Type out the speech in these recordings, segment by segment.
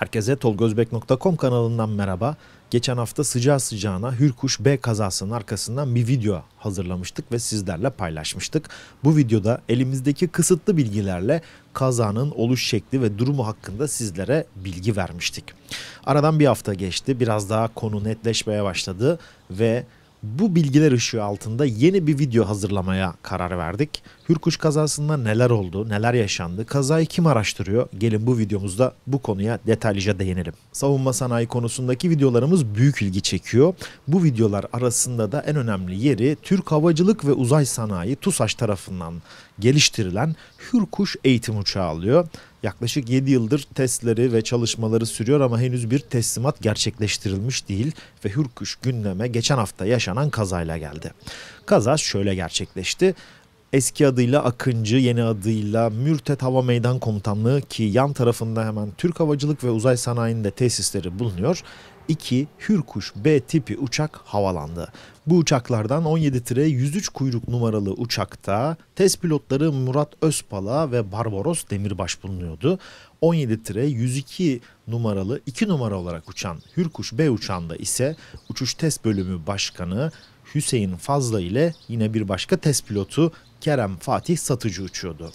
Herkese tolgozbek.com kanalından merhaba. Geçen hafta sıcağı sıcağına Hürkuş B kazasının arkasından bir video hazırlamıştık ve sizlerle paylaşmıştık. Bu videoda elimizdeki kısıtlı bilgilerle kazanın oluş şekli ve durumu hakkında sizlere bilgi vermiştik. Aradan bir hafta geçti. Biraz daha konu netleşmeye başladı ve bu bilgiler ışığı altında yeni bir video hazırlamaya karar verdik. Hürkuş kazasında neler oldu, neler yaşandı, kazayı kim araştırıyor? Gelin bu videomuzda bu konuya detaylıca değinelim. Savunma sanayi konusundaki videolarımız büyük ilgi çekiyor. Bu videolar arasında da en önemli yeri Türk Havacılık ve Uzay Sanayi TUSAŞ tarafından geliştirilen Hürkuş eğitim uçağı alıyor. Yaklaşık 7 yıldır testleri ve çalışmaları sürüyor ama henüz bir teslimat gerçekleştirilmiş değil ve Hürkuş gündeme geçen hafta yaşanan kazayla geldi. Kaza şöyle gerçekleşti. Eski adıyla Akıncı, yeni adıyla Mürtet Hava Meydan Komutanlığı ki yan tarafında hemen Türk Havacılık ve Uzay Sanayi'nde tesisleri bulunuyor. 2 Hürkuş B tipi uçak havalandı. Bu uçaklardan 17 tire 103 kuyruk numaralı uçakta test pilotları Murat Özpala ve Barbaros Demirbaş bulunuyordu. 17 tire 102 numaralı 2 numara olarak uçan Hürkuş B uçağında ise uçuş test bölümü başkanı Hüseyin Fazla ile yine bir başka test pilotu Kerem Fatih Satıcı uçuyordu.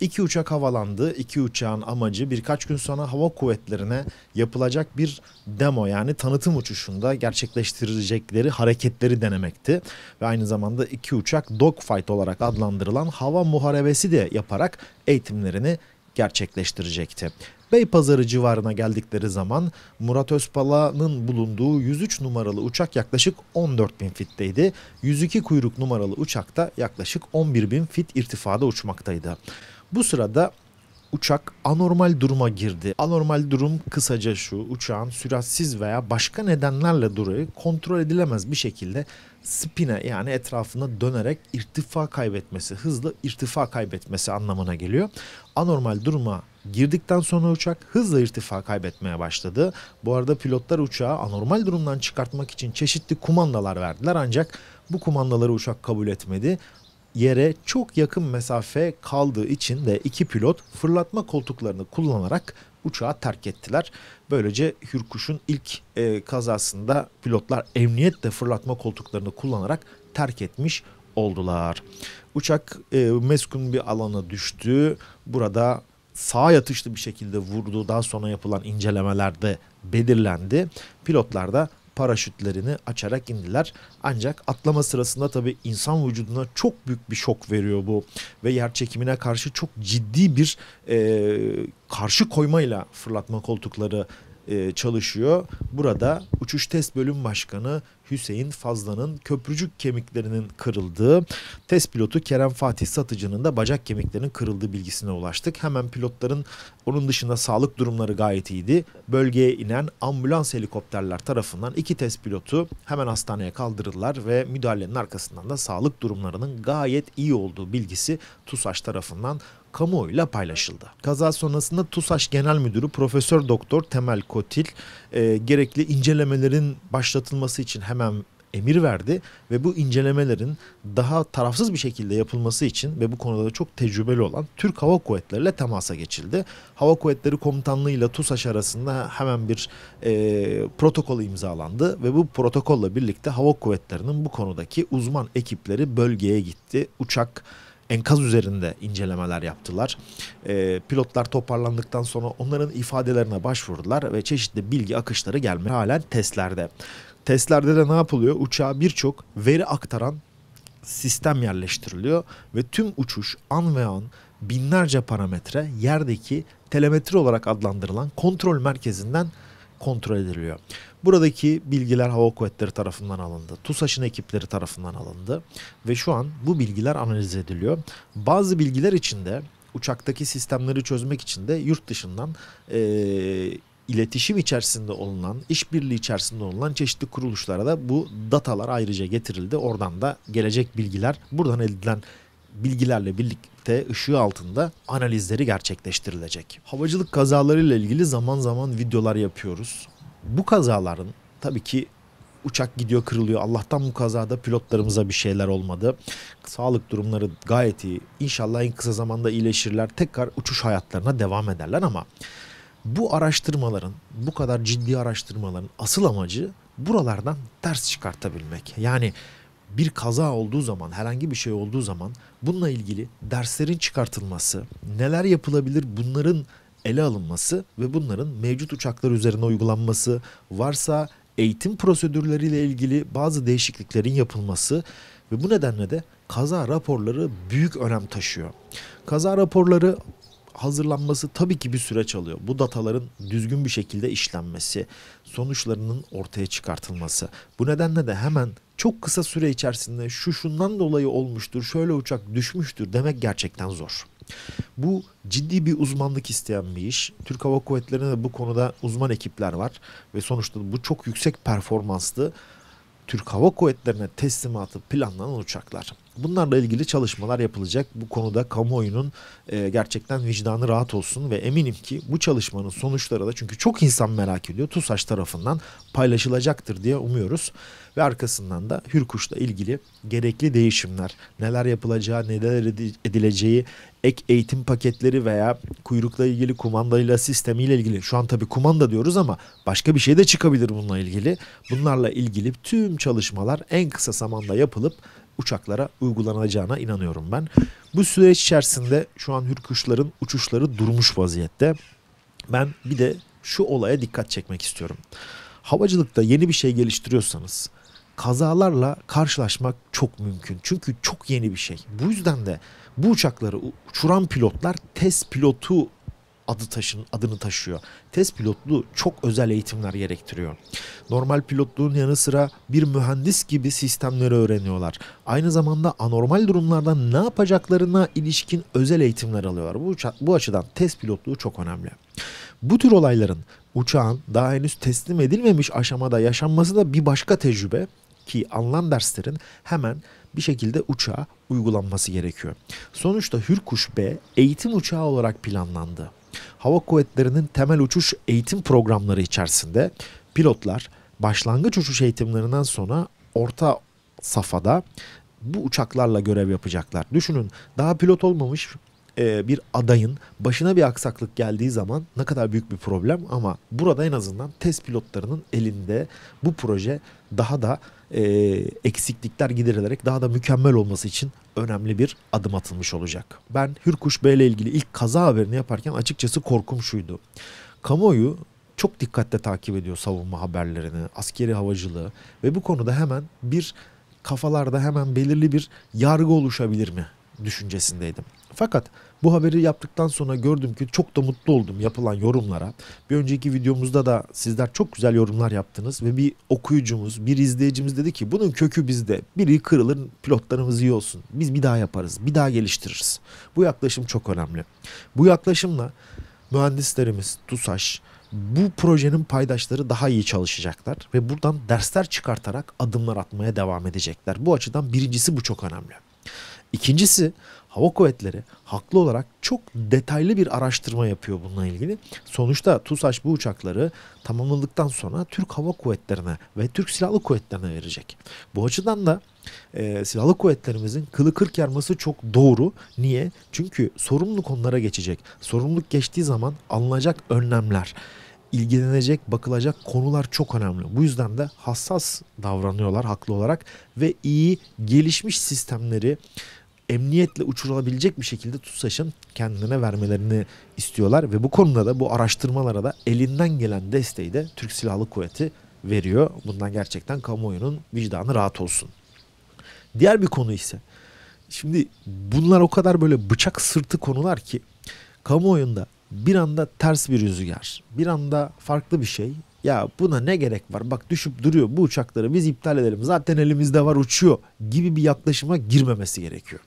İki uçak havalandı. İki uçağın amacı birkaç gün sonra hava kuvvetlerine yapılacak bir demo yani tanıtım uçuşunda gerçekleştirecekleri hareketleri denemekti. Ve aynı zamanda iki uçak dogfight olarak adlandırılan hava muharebesi de yaparak eğitimlerini gerçekleştirecekti. Beypazarı civarına geldikleri zaman Murat Özpala'nın bulunduğu 103 numaralı uçak yaklaşık 14 bin fitteydi. 102 kuyruk numaralı uçak da yaklaşık 11 bin fit irtifada uçmaktaydı. Bu sırada uçak anormal duruma girdi. Anormal durum kısaca şu uçağın süratsiz veya başka nedenlerle durağı kontrol edilemez bir şekilde spine yani etrafına dönerek irtifa kaybetmesi, hızlı irtifa kaybetmesi anlamına geliyor. Anormal duruma girdikten sonra uçak hızla irtifa kaybetmeye başladı. Bu arada pilotlar uçağı anormal durumdan çıkartmak için çeşitli kumandalar verdiler ancak bu kumandaları uçak kabul etmedi yere çok yakın mesafe kaldığı için de iki pilot fırlatma koltuklarını kullanarak uçağı terk ettiler. Böylece Hürkuş'un ilk e, kazasında pilotlar emniyetle fırlatma koltuklarını kullanarak terk etmiş oldular. Uçak e, meskun bir alana düştü. Burada sağ yatışlı bir şekilde vurdu. Daha sonra yapılan incelemelerde belirlendi. Pilotlar da paraşütlerini açarak indiler. Ancak atlama sırasında tabii insan vücuduna çok büyük bir şok veriyor bu ve yer çekimine karşı çok ciddi bir e, karşı koymayla fırlatma koltukları e, çalışıyor. Burada uçuş test bölüm başkanı Hüseyin Fazla'nın köprücük kemiklerinin kırıldığı, test pilotu Kerem Fatih Satıcı'nın da bacak kemiklerinin kırıldığı bilgisine ulaştık. Hemen pilotların onun dışında sağlık durumları gayet iyiydi. Bölgeye inen ambulans helikopterler tarafından iki test pilotu hemen hastaneye kaldırıldılar ve müdahalenin arkasından da sağlık durumlarının gayet iyi olduğu bilgisi TUSAŞ tarafından kamuoyuyla paylaşıldı. Kaza sonrasında TUSAŞ Genel Müdürü Profesör Doktor Temel Kotil e, gerekli incelemelerin başlatılması için hemen emir verdi ve bu incelemelerin daha tarafsız bir şekilde yapılması için ve bu konuda da çok tecrübeli olan Türk Hava Kuvvetleri ile temasa geçildi. Hava Kuvvetleri Komutanlığı ile TUSAŞ arasında hemen bir e, protokol imzalandı ve bu protokolla birlikte Hava Kuvvetleri'nin bu konudaki uzman ekipleri bölgeye gitti. Uçak enkaz üzerinde incelemeler yaptılar. E, pilotlar toparlandıktan sonra onların ifadelerine başvurdular ve çeşitli bilgi akışları gelmeye halen testlerde. Testlerde de ne yapılıyor? Uçağa birçok veri aktaran sistem yerleştiriliyor ve tüm uçuş an ve an binlerce parametre yerdeki telemetri olarak adlandırılan kontrol merkezinden kontrol ediliyor. Buradaki bilgiler Hava Kuvvetleri tarafından alındı. TUSAŞ'ın ekipleri tarafından alındı ve şu an bu bilgiler analiz ediliyor. Bazı bilgiler içinde uçaktaki sistemleri çözmek için de yurt dışından e, iletişim içerisinde olunan, işbirliği içerisinde olunan çeşitli kuruluşlara da bu datalar ayrıca getirildi. Oradan da gelecek bilgiler, buradan elde edilen bilgilerle birlikte ışığı altında analizleri gerçekleştirilecek. Havacılık kazalarıyla ilgili zaman zaman videolar yapıyoruz bu kazaların tabii ki uçak gidiyor kırılıyor. Allah'tan bu kazada pilotlarımıza bir şeyler olmadı. Sağlık durumları gayet iyi. İnşallah en kısa zamanda iyileşirler. Tekrar uçuş hayatlarına devam ederler ama bu araştırmaların, bu kadar ciddi araştırmaların asıl amacı buralardan ders çıkartabilmek. Yani bir kaza olduğu zaman, herhangi bir şey olduğu zaman bununla ilgili derslerin çıkartılması, neler yapılabilir bunların ele alınması ve bunların mevcut uçaklar üzerine uygulanması, varsa eğitim prosedürleriyle ilgili bazı değişikliklerin yapılması ve bu nedenle de kaza raporları büyük önem taşıyor. Kaza raporları hazırlanması tabii ki bir süreç alıyor. Bu dataların düzgün bir şekilde işlenmesi, sonuçlarının ortaya çıkartılması. Bu nedenle de hemen çok kısa süre içerisinde şu şundan dolayı olmuştur, şöyle uçak düşmüştür demek gerçekten zor. Bu ciddi bir uzmanlık isteyen bir iş. Türk Hava Kuvvetleri'nde bu konuda uzman ekipler var ve sonuçta bu çok yüksek performanslı Türk Hava Kuvvetleri'ne teslimatı planlanan uçaklar. Bunlarla ilgili çalışmalar yapılacak. Bu konuda kamuoyunun e, gerçekten vicdanı rahat olsun ve eminim ki bu çalışmanın sonuçları da çünkü çok insan merak ediyor. TUSAŞ tarafından paylaşılacaktır diye umuyoruz. Ve arkasından da Hürkuş'la ilgili gerekli değişimler, neler yapılacağı, neler edileceği, ek eğitim paketleri veya kuyrukla ilgili kumandayla sistemiyle ilgili şu an tabii kumanda diyoruz ama başka bir şey de çıkabilir bununla ilgili. Bunlarla ilgili tüm çalışmalar en kısa zamanda yapılıp uçaklara uygulanacağına inanıyorum ben. Bu süreç içerisinde şu an hürkuşların uçuşları durmuş vaziyette. Ben bir de şu olaya dikkat çekmek istiyorum. Havacılıkta yeni bir şey geliştiriyorsanız kazalarla karşılaşmak çok mümkün. Çünkü çok yeni bir şey. Bu yüzden de bu uçakları uçuran pilotlar test pilotu adı taşın adını taşıyor. Test pilotluğu çok özel eğitimler gerektiriyor. Normal pilotluğun yanı sıra bir mühendis gibi sistemleri öğreniyorlar. Aynı zamanda anormal durumlarda ne yapacaklarına ilişkin özel eğitimler alıyorlar. Bu, bu açıdan test pilotluğu çok önemli. Bu tür olayların uçağın daha henüz teslim edilmemiş aşamada yaşanması da bir başka tecrübe ki anlam derslerin hemen bir şekilde uçağa uygulanması gerekiyor. Sonuçta Hürkuş B eğitim uçağı olarak planlandı. Hava Kuvvetleri'nin temel uçuş eğitim programları içerisinde pilotlar başlangıç uçuş eğitimlerinden sonra orta safhada bu uçaklarla görev yapacaklar. Düşünün daha pilot olmamış e, bir adayın başına bir aksaklık geldiği zaman ne kadar büyük bir problem ama burada en azından test pilotlarının elinde bu proje daha da e, eksiklikler giderilerek daha da mükemmel olması için önemli bir adım atılmış olacak. Ben Hürkuş Bey ile ilgili ilk kaza haberini yaparken açıkçası korkum şuydu. Kamuoyu çok dikkatle takip ediyor savunma haberlerini, askeri havacılığı ve bu konuda hemen bir kafalarda hemen belirli bir yargı oluşabilir mi? düşüncesindeydim. Fakat bu haberi yaptıktan sonra gördüm ki çok da mutlu oldum yapılan yorumlara. Bir önceki videomuzda da sizler çok güzel yorumlar yaptınız ve bir okuyucumuz, bir izleyicimiz dedi ki bunun kökü bizde. Biri kırılır, pilotlarımız iyi olsun. Biz bir daha yaparız, bir daha geliştiririz. Bu yaklaşım çok önemli. Bu yaklaşımla mühendislerimiz, TUSAŞ, bu projenin paydaşları daha iyi çalışacaklar ve buradan dersler çıkartarak adımlar atmaya devam edecekler. Bu açıdan birincisi bu çok önemli. İkincisi hava kuvvetleri haklı olarak çok detaylı bir araştırma yapıyor bununla ilgili. Sonuçta TUSAŞ bu uçakları tamamladıktan sonra Türk Hava Kuvvetleri'ne ve Türk Silahlı Kuvvetleri'ne verecek. Bu açıdan da e, silahlı kuvvetlerimizin kılı kırk yarması çok doğru. Niye? Çünkü sorumluluk onlara geçecek. Sorumluluk geçtiği zaman alınacak önlemler ilgilenecek, bakılacak konular çok önemli. Bu yüzden de hassas davranıyorlar haklı olarak ve iyi gelişmiş sistemleri emniyetle uçurulabilecek bir şekilde TUSAŞ'ın kendine vermelerini istiyorlar ve bu konuda da bu araştırmalara da elinden gelen desteği de Türk Silahlı Kuvveti veriyor. Bundan gerçekten kamuoyunun vicdanı rahat olsun. Diğer bir konu ise şimdi bunlar o kadar böyle bıçak sırtı konular ki kamuoyunda bir anda ters bir rüzgar, bir anda farklı bir şey, ya buna ne gerek var bak düşüp duruyor bu uçakları biz iptal edelim zaten elimizde var uçuyor gibi bir yaklaşıma girmemesi gerekiyor.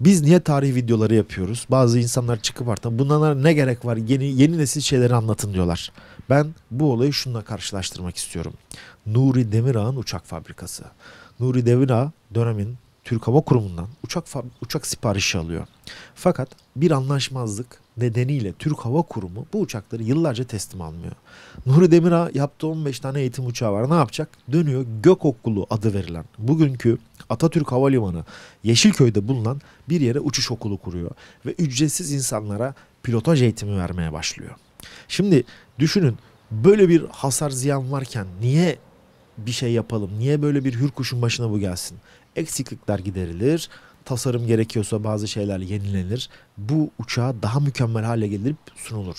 Biz niye tarih videoları yapıyoruz? Bazı insanlar çıkıp artık bunlara ne gerek var yeni, yeni nesil şeyleri anlatın diyorlar. Ben bu olayı şununla karşılaştırmak istiyorum. Nuri Demirağ'ın uçak fabrikası. Nuri Demirağ dönemin Türk Hava Kurumu'ndan uçak, uçak siparişi alıyor. Fakat bir anlaşmazlık nedeniyle Türk Hava Kurumu bu uçakları yıllarca teslim almıyor. Nuri Demirağ yaptığı 15 tane eğitim uçağı var. Ne yapacak? Dönüyor Gök Okulu adı verilen bugünkü Atatürk Havalimanı Yeşilköy'de bulunan bir yere uçuş okulu kuruyor ve ücretsiz insanlara pilotaj eğitimi vermeye başlıyor. Şimdi düşünün böyle bir hasar ziyan varken niye bir şey yapalım? Niye böyle bir hürkuşun başına bu gelsin? Eksiklikler giderilir, tasarım gerekiyorsa bazı şeyler yenilenir. Bu uçağa daha mükemmel hale gelip sunulur.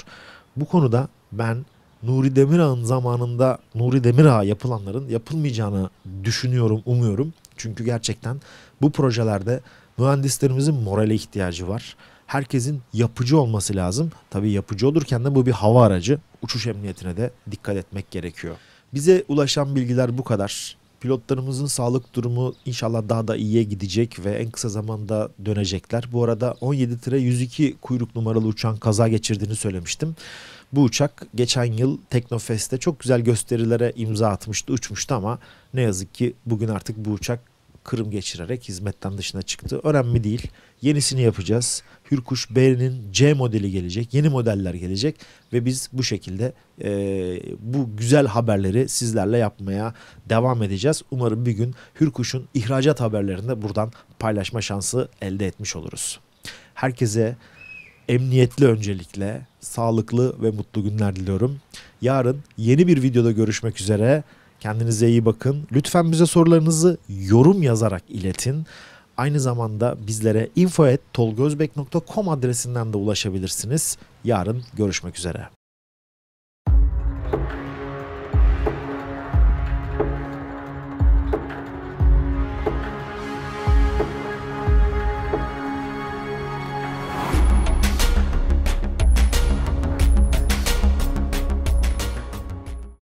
Bu konuda ben Nuri Demirağ'ın zamanında Nuri Demirağ'a yapılanların yapılmayacağını düşünüyorum, umuyorum. Çünkü gerçekten bu projelerde mühendislerimizin morale ihtiyacı var. Herkesin yapıcı olması lazım. Tabii yapıcı olurken de bu bir hava aracı. Uçuş emniyetine de dikkat etmek gerekiyor. Bize ulaşan bilgiler bu kadar. Pilotlarımızın sağlık durumu inşallah daha da iyiye gidecek ve en kısa zamanda dönecekler. Bu arada 17-102 kuyruk numaralı uçağın kaza geçirdiğini söylemiştim. Bu uçak geçen yıl Teknofest'te çok güzel gösterilere imza atmıştı, uçmuştu ama ne yazık ki bugün artık bu uçak kırım geçirerek hizmetten dışına çıktı. Önemli değil. Yenisini yapacağız. Hürkuş B'nin C modeli gelecek. Yeni modeller gelecek. Ve biz bu şekilde e, bu güzel haberleri sizlerle yapmaya devam edeceğiz. Umarım bir gün Hürkuş'un ihracat haberlerini de buradan paylaşma şansı elde etmiş oluruz. Herkese emniyetli öncelikle sağlıklı ve mutlu günler diliyorum. Yarın yeni bir videoda görüşmek üzere. Kendinize iyi bakın. Lütfen bize sorularınızı yorum yazarak iletin. Aynı zamanda bizlere info.tolgozbek.com adresinden de ulaşabilirsiniz. Yarın görüşmek üzere.